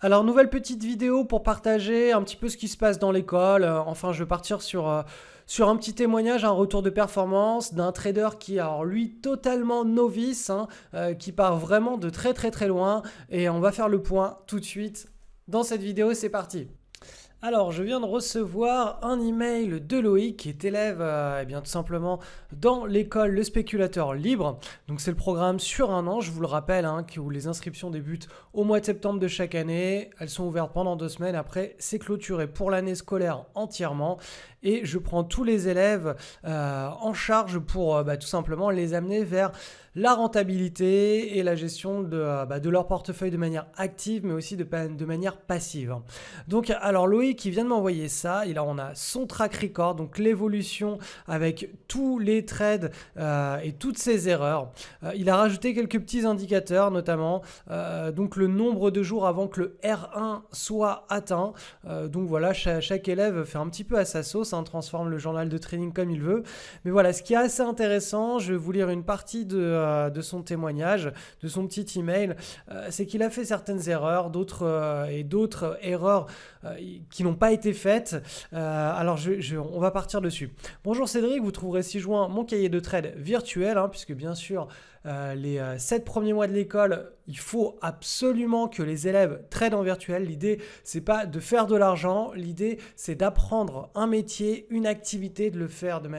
Alors nouvelle petite vidéo pour partager un petit peu ce qui se passe dans l'école. Euh, enfin, je vais partir euh, sur, un petit témoignage, un retour de performance d'un trader qui, alors lui, totalement novice, hein, euh, qui part vraiment de très très très loin. Et on va faire le point tout de suite dans cette vidéo. C'est parti alors, je viens de recevoir un email de Loïc qui est élève, euh, eh bien, tout simplement, dans l'école Le Spéculateur Libre. Donc, c'est le programme sur un an, je vous le rappelle, hein, où les inscriptions débutent au mois de septembre de chaque année. Elles sont ouvertes pendant deux semaines. Après, c'est clôturé pour l'année scolaire entièrement. Et je prends tous les élèves euh, en charge pour euh, bah, tout simplement les amener vers la rentabilité et la gestion de, bah, de leur portefeuille de manière active, mais aussi de, de manière passive. Donc, alors, Loïc, qui vient de m'envoyer ça. Et là, on a son track record, donc l'évolution avec tous les trades euh, et toutes ses erreurs. Euh, il a rajouté quelques petits indicateurs, notamment euh, donc le nombre de jours avant que le R1 soit atteint. donc voilà, chaque, élève fait un petit peu à sa sauce, hein, transforme le journal de trading comme il veut. Mais voilà, ce qui est assez intéressant, je vais vous lire une partie de, de son témoignage, de son petit email, c'est qu'il a fait certaines erreurs, d'autres et d'autres erreurs euh, qui n'ont pas été faites. Euh, alors, on va partir dessus. Bonjour Cédric, vous trouverez 6 joint mon cahier de trade virtuel, hein, puisque bien sûr, euh, les 7 premiers mois de l'école, il faut absolument que les élèves tradent en virtuel. L'idée, c'est pas de faire de l'argent, l'idée, c'est d'apprendre un métier, une activité, de le faire, de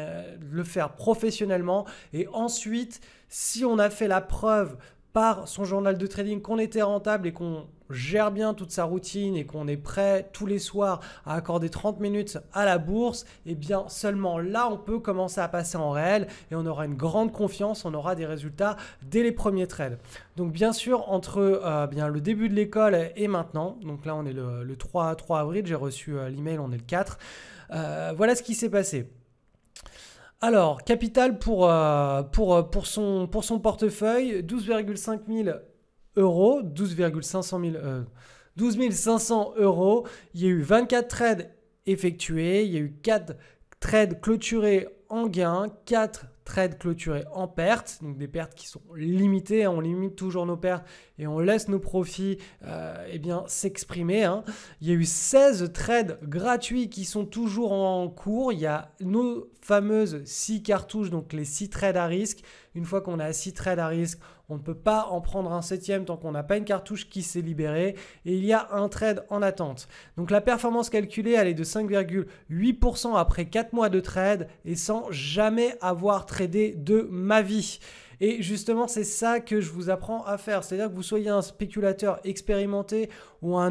le faire professionnellement. Et ensuite, si on a fait la preuve par son journal de trading qu'on était rentable et qu'on gère bien toute sa routine et qu'on est prêt tous les soirs à accorder 30 minutes à la bourse, et eh bien seulement là on peut commencer à passer en réel et on aura une grande confiance, on aura des résultats dès les premiers trades. Donc bien sûr entre euh, bien le début de l'école et maintenant, donc là on est le, 3, 3 avril, j'ai reçu euh, l'email, on est le 4, euh, voilà ce qui s'est passé. Alors, capital pour, pour, pour, son, pour son portefeuille, 12,5 000 12 500 euh, euros. Il y a eu 24 trades effectués, il y a eu 4 trades clôturés en gain, 4 trades clôturés en perte, donc des pertes qui sont limitées, hein. on limite toujours nos pertes et on laisse nos profits euh, eh bien s'exprimer. Hein. Il y a eu 16 trades gratuits qui sont toujours en cours, il y a nos fameuses 6 cartouches, donc les 6 trades à risque, une fois qu'on a 6 trades à risque, on ne peut pas en prendre un septième tant qu'on n'a pas une cartouche qui s'est libérée. Et il y a un trade en attente. Donc la performance calculée, elle est de 5,8% après 4 mois de trade et sans jamais avoir tradé de ma vie. Et justement, c'est ça que je vous apprends à faire. C'est-à-dire que vous soyez un spéculateur expérimenté ou un,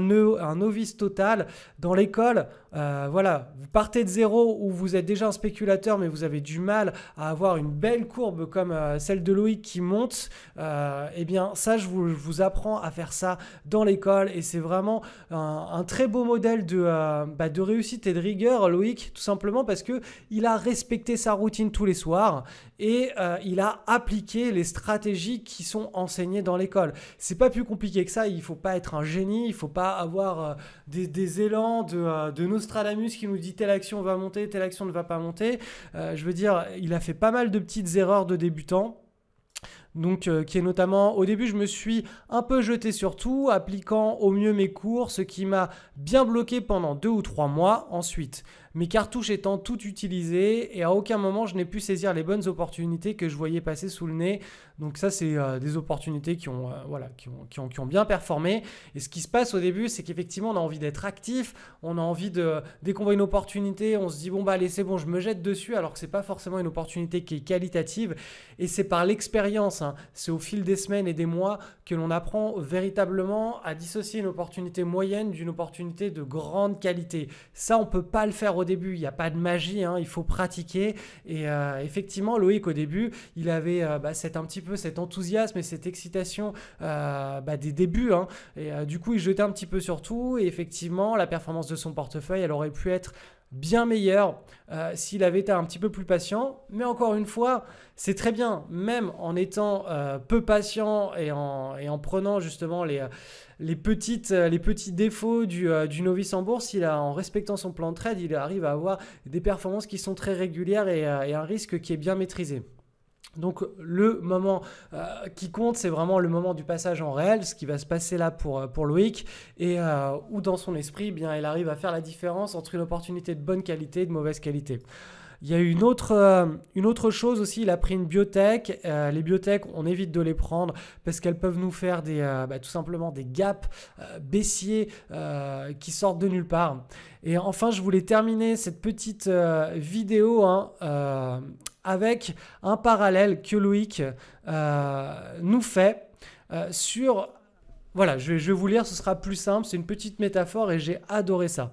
novice total dans l'école, euh, voilà, vous partez de zéro ou vous êtes déjà un spéculateur mais vous avez du mal à avoir une belle courbe comme euh, celle de Loïc qui monte, et euh, eh bien ça je vous, apprends à faire ça dans l'école et c'est vraiment un, très beau modèle de, bah, de réussite et de rigueur Loïc tout simplement parce que il a respecté sa routine tous les soirs et il a appliqué les stratégies qui sont enseignées dans l'école. C'est pas plus compliqué que ça, il faut pas être un génie, faut pas avoir euh, des, élans de, euh, de, Nostradamus qui nous dit telle action va monter, telle action ne va pas monter. Euh, je veux dire, il a fait pas mal de petites erreurs de débutants donc euh, qui est notamment au début je me suis un peu jeté sur tout, appliquant au mieux mes cours, ce qui m'a bien bloqué pendant deux ou trois mois ensuite. Mes cartouches étant toutes utilisées et à aucun moment je n'ai pu saisir les bonnes opportunités que je voyais passer sous le nez. Donc ça c'est euh, des opportunités qui ont, euh, voilà, qui, ont, bien performé. Et ce qui se passe au début c'est qu'effectivement on a envie d'être actif, on a envie de, dès qu'on voit une opportunité on se dit bon bah allez c'est bon je me jette dessus alors que c'est pas forcément une opportunité qui est qualitative et c'est par l'expérience Hein. C'est au fil des semaines et des mois que l'on apprend véritablement à dissocier une opportunité moyenne d'une opportunité de grande qualité. Ça, on peut pas le faire au début. Il n'y a pas de magie. Hein. Il faut pratiquer. Et euh, effectivement, Loïc, au début, il avait euh, bah, cet, un petit peu cet enthousiasme et cette excitation euh, bah, des débuts. Hein. Et du coup, il jetait un petit peu sur tout. Et effectivement, la performance de son portefeuille, elle aurait pu être bien meilleur euh, s'il avait été un petit peu plus patient. Mais encore une fois, c'est très bien, même en étant euh, peu patient et en, prenant justement les, euh, petites, petits défauts du, novice en bourse, il en respectant son plan de trade, il arrive à avoir des performances qui sont très régulières et un risque qui est bien maîtrisé. Donc le moment euh, qui compte, c'est vraiment le moment du passage en réel, ce qui va se passer là pour, euh, pour Loïc, et euh, où dans son esprit, eh bien, il arrive à faire la différence entre une opportunité de bonne qualité et de mauvaise qualité. Il y a une autre, une autre chose aussi, il a pris une biotech. les biotech, on évite de les prendre parce qu'elles peuvent nous faire des, bah, tout simplement des gaps baissiers qui sortent de nulle part. Et enfin, je voulais terminer cette petite vidéo hein, avec un parallèle que Loïc euh, nous fait euh, sur... Voilà, je je vais vous lire, ce sera plus simple, c'est une petite métaphore et j'ai adoré ça.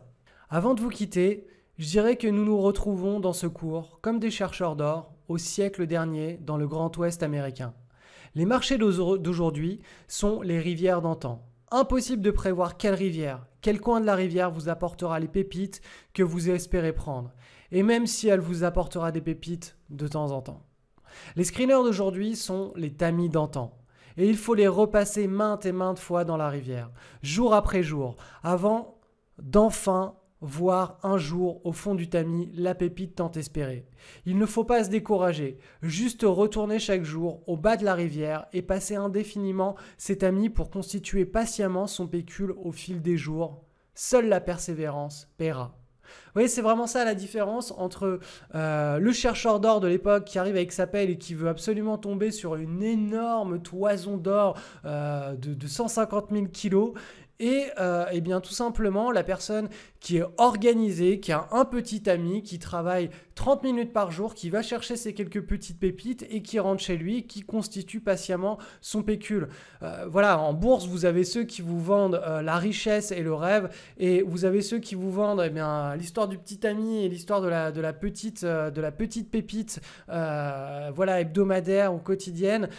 Avant de vous quitter, je dirais que nous nous retrouvons dans ce cours comme des chercheurs d'or au siècle dernier dans le Grand Ouest américain. Les marchés d'aujourd'hui sont les rivières d'antan. Impossible de prévoir quelle rivière, quel coin de la rivière vous apportera les pépites que vous espérez prendre et même si elle vous apportera des pépites de temps en temps. Les screeners d'aujourd'hui sont les tamis d'antan, et il faut les repasser maintes et maintes fois dans la rivière, jour après jour, avant d'enfin voir un jour au fond du tamis la pépite tant espérée. Il ne faut pas se décourager, juste retourner chaque jour au bas de la rivière et passer indéfiniment ces tamis pour constituer patiemment son pécule au fil des jours. Seule la persévérance paiera. Oui, c'est vraiment ça la différence entre euh, le chercheur d'or de l'époque qui arrive avec sa pelle et qui veut absolument tomber sur une énorme toison d'or euh, de, de, 150 000 kilos et euh, eh bien tout simplement, la personne qui est organisée, qui a un petit ami, qui travaille 30 minutes par jour, qui va chercher ses quelques petites pépites et qui rentre chez lui, qui constitue patiemment son pécule. Euh, voilà, en bourse, vous avez ceux qui vous vendent euh, la richesse et le rêve, et vous avez ceux qui vous vendent eh bien l'histoire du petit ami et l'histoire de la, petite, de la petite pépite voilà, hebdomadaire ou quotidienne.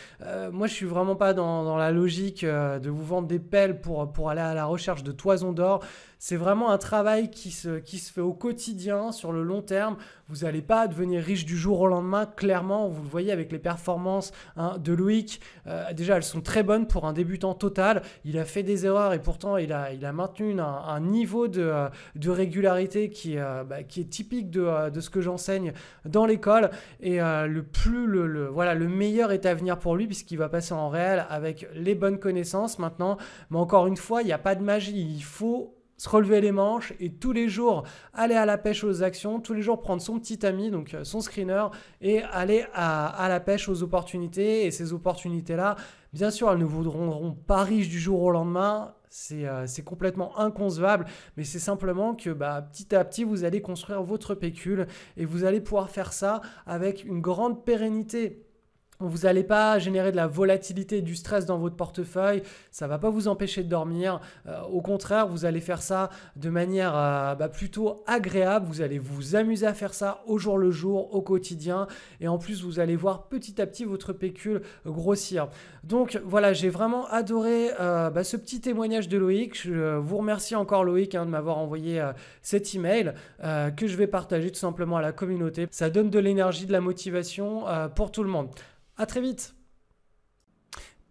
moi, je suis vraiment pas dans, la logique de vous vendre des pelles pour, pour aller à la recherche de toisons d'or c'est vraiment un travail qui se, qui se fait au quotidien, sur le long terme. Vous n'allez pas devenir riche du jour au lendemain, clairement. Vous le voyez avec les performances hein, de Loïc. Euh, déjà, elles sont très bonnes pour un débutant total. Il a fait des erreurs et pourtant, il a, il a maintenu un, niveau de, euh, régularité qui, euh, bah, qui est typique de, ce que j'enseigne dans l'école. Et le plus, le, voilà, le meilleur est à venir pour lui puisqu'il va passer en réel avec les bonnes connaissances maintenant. Mais encore une fois, il n'y a pas de magie. Il faut se relever les manches et tous les jours aller à la pêche aux actions, tous les jours prendre son petit ami, donc euh, son screener, et aller à, la pêche aux opportunités. Et ces opportunités-là, bien sûr, elles ne vous rendront pas riche du jour au lendemain. Euh, c'est complètement inconcevable, mais c'est simplement que bah, petit à petit, vous allez construire votre pécule et vous allez pouvoir faire ça avec une grande pérennité vous n'allez pas générer de la volatilité, du stress dans votre portefeuille, ça ne va pas vous empêcher de dormir. Euh, au contraire, vous allez faire ça de manière euh, bah, plutôt agréable, vous allez vous amuser à faire ça au jour le jour, au quotidien, et en plus vous allez voir petit à petit votre pécule grossir. Donc voilà, j'ai vraiment adoré euh, bah, ce petit témoignage de Loïc. Je vous remercie encore Loïc hein, de m'avoir envoyé cet email que je vais partager tout simplement à la communauté. Ça donne de l'énergie, de la motivation pour tout le monde. A très vite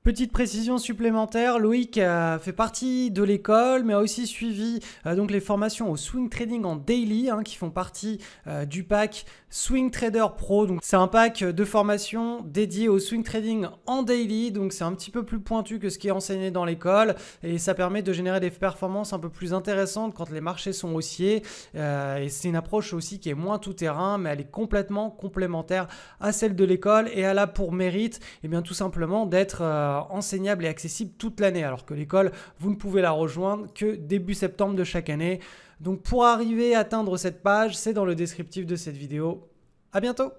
Petite précision supplémentaire, Loïc fait partie de l'école, mais a aussi suivi euh, donc les formations au swing trading en daily, hein, qui font partie euh, du pack Swing Trader Pro. Donc c'est un pack de formation dédié au swing trading en daily, donc c'est un petit peu plus pointu que ce qui est enseigné dans l'école, et ça permet de générer des performances un peu plus intéressantes quand les marchés sont haussiers. Euh, et c'est une approche aussi qui est moins tout terrain, mais elle est complètement complémentaire à celle de l'école, et elle a pour mérite, et bien tout simplement d'être enseignable et accessible toute l'année, alors que l'école, vous ne pouvez la rejoindre que début septembre de chaque année. Donc pour arriver à atteindre cette page, c'est dans le descriptif de cette vidéo. À bientôt